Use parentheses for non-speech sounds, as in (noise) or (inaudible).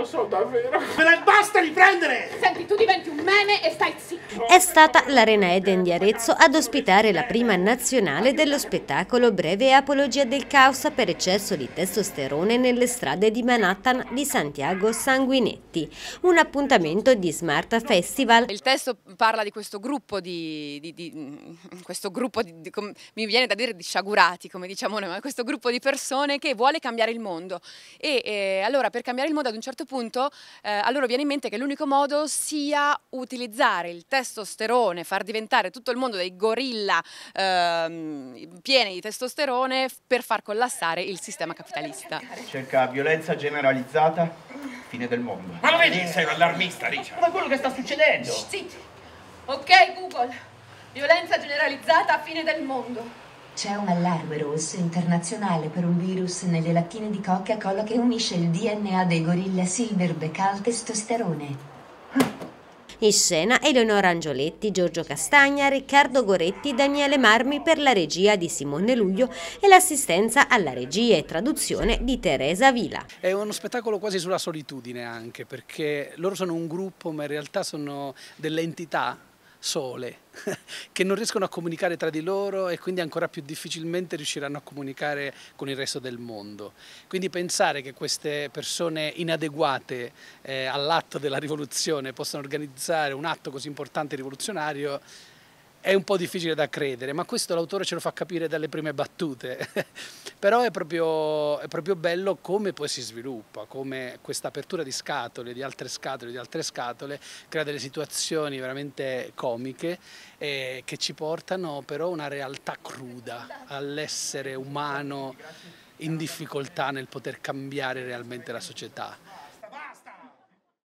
lo so davvero. basta riprendere! Senti, tu diventi un meme e stai zitto. È stata l'Arena Eden di Arezzo ad ospitare la prima nazionale dello spettacolo breve apologia del caos per eccesso di testosterone nelle strade di Manhattan di Santiago Sanguinetti. Un appuntamento di Smart Festival. Il testo parla di questo gruppo di... di, di questo gruppo di, di com, mi viene da dire di sciagurati, come diciamo noi, ma questo gruppo di persone che vuole cambiare il mondo. E eh, allora per cambiare il mondo ad un certo punto punto eh, a loro viene in mente che l'unico modo sia utilizzare il testosterone, far diventare tutto il mondo dei gorilla eh, pieni di testosterone per far collassare il sistema capitalista. Cerca violenza generalizzata, fine del mondo. Ma lo vedi, sei un allarmista, Richard. Ma quello che sta succedendo. Sì. Ok, Google. Violenza generalizzata, fine del mondo. C'è un allarme rosso internazionale per un virus nelle lattine di Coca-Cola che unisce il DNA dei gorilla silverback al testosterone. In scena Eleonora Angioletti, Giorgio Castagna, Riccardo Goretti, Daniele Marmi per la regia di Simone Luglio e l'assistenza alla regia e traduzione di Teresa Vila. È uno spettacolo quasi sulla solitudine anche perché loro sono un gruppo ma in realtà sono delle entità sole, (laughs) che non riescono a comunicare tra di loro e quindi ancora più difficilmente riusciranno a comunicare con il resto del mondo. Quindi pensare che queste persone inadeguate eh, all'atto della rivoluzione possano organizzare un atto così importante rivoluzionario è un po' difficile da credere, ma questo l'autore ce lo fa capire dalle prime battute. (laughs) Però è proprio, è proprio, bello come poi si sviluppa, come questa apertura di scatole, di altre scatole, di altre scatole, crea delle situazioni veramente comiche eh, che ci portano però a una realtà cruda, all'essere umano in difficoltà nel poter cambiare realmente la società.